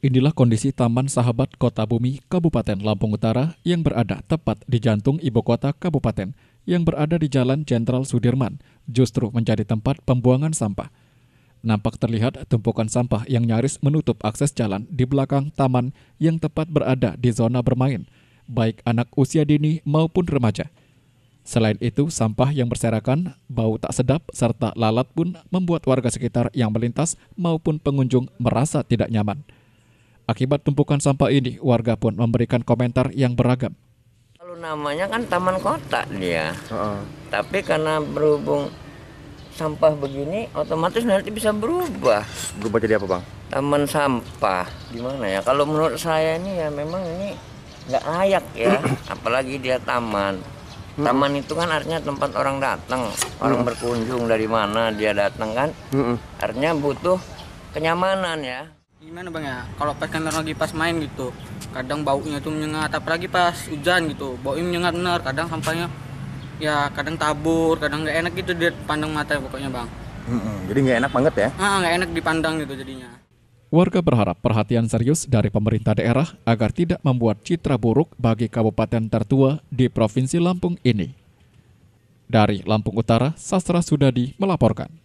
Inilah kondisi Taman Sahabat Kota Bumi, Kabupaten Lampung Utara yang berada tepat di jantung ibu kota kabupaten yang berada di Jalan Jenderal Sudirman, justru menjadi tempat pembuangan sampah. Nampak terlihat tumpukan sampah yang nyaris menutup akses jalan di belakang taman yang tepat berada di zona bermain, baik anak usia dini maupun remaja. Selain itu, sampah yang berserakan, bau tak sedap, serta lalat pun membuat warga sekitar yang melintas maupun pengunjung merasa tidak nyaman. Akibat tumpukan sampah ini, warga pun memberikan komentar yang beragam. Kalau namanya kan taman kota dia, uh-uh. tapi karena berhubung sampah begini, otomatis nanti bisa berubah. Berubah jadi apa bang? Taman sampah, gimana ya? Kalau menurut saya ini ya memang ini nggak layak ya, apalagi dia taman. Taman itu kan artinya tempat orang datang, orang berkunjung dari mana dia datang kan. Artinya butuh kenyamanan ya. Gimana bang ya, kalau pas kantor lagi pas main gitu, kadang baunya tuh menyengat, apalagi pas hujan gitu, baunya menyengat bener, kadang sampahnya ya kadang tabur, kadang nggak enak gitu dia pandang mata pokoknya bang. mm hmm jadi nggak enak banget ya? Ah nggak enak dipandang gitu jadinya. Warga berharap perhatian serius dari pemerintah daerah agar tidak membuat citra buruk bagi kabupaten tertua di Provinsi Lampung ini. Dari Lampung Utara, Sastra Sudadi melaporkan.